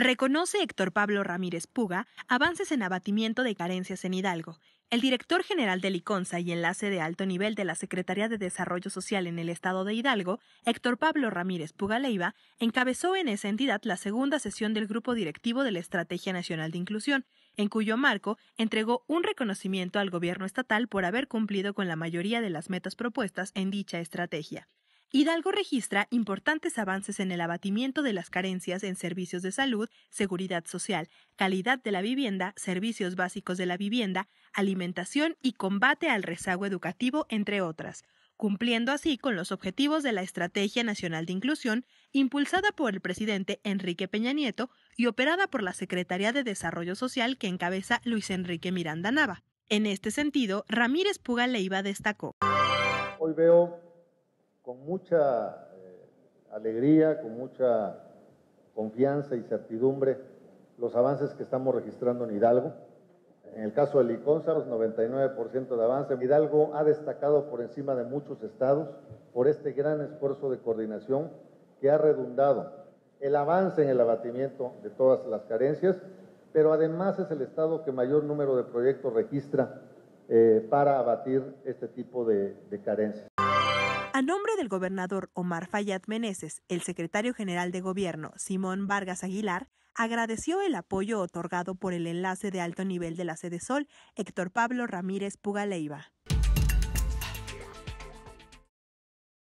Reconoce Héctor Pablo Ramírez Puga avances en abatimiento de carencias en Hidalgo. El director general de Liconza y enlace de alto nivel de la Secretaría de Desarrollo Social en el Estado de Hidalgo, Héctor Pablo Ramírez Puga Leiva, encabezó en esa entidad la segunda sesión del Grupo Directivo de la Estrategia Nacional de Inclusión, en cuyo marco entregó un reconocimiento al gobierno estatal por haber cumplido con la mayoría de las metas propuestas en dicha estrategia. Hidalgo registra importantes avances en el abatimiento de las carencias en servicios de salud, seguridad social, calidad de la vivienda, servicios básicos de la vivienda, alimentación y combate al rezago educativo, entre otras, cumpliendo así con los objetivos de la Estrategia Nacional de Inclusión, impulsada por el presidente Enrique Peña Nieto y operada por la Secretaría de Desarrollo Social que encabeza Luis Enrique Miranda Nava. En este sentido, Ramírez Puga Leiva destacó. Hoy veo con mucha eh, alegría, con mucha confianza y certidumbre los avances que estamos registrando en Hidalgo. En el caso de el 99% de avance. Hidalgo ha destacado por encima de muchos estados por este gran esfuerzo de coordinación que ha redundado el avance en el abatimiento de todas las carencias, pero además es el estado que mayor número de proyectos registra eh, para abatir este tipo de carencias. A nombre del gobernador Omar Fayad Meneses, el secretario general de gobierno, Simón Vargas Aguilar, agradeció el apoyo otorgado por el enlace de alto nivel de la Sede Sol, Héctor Pablo Ramírez Pugaleiva.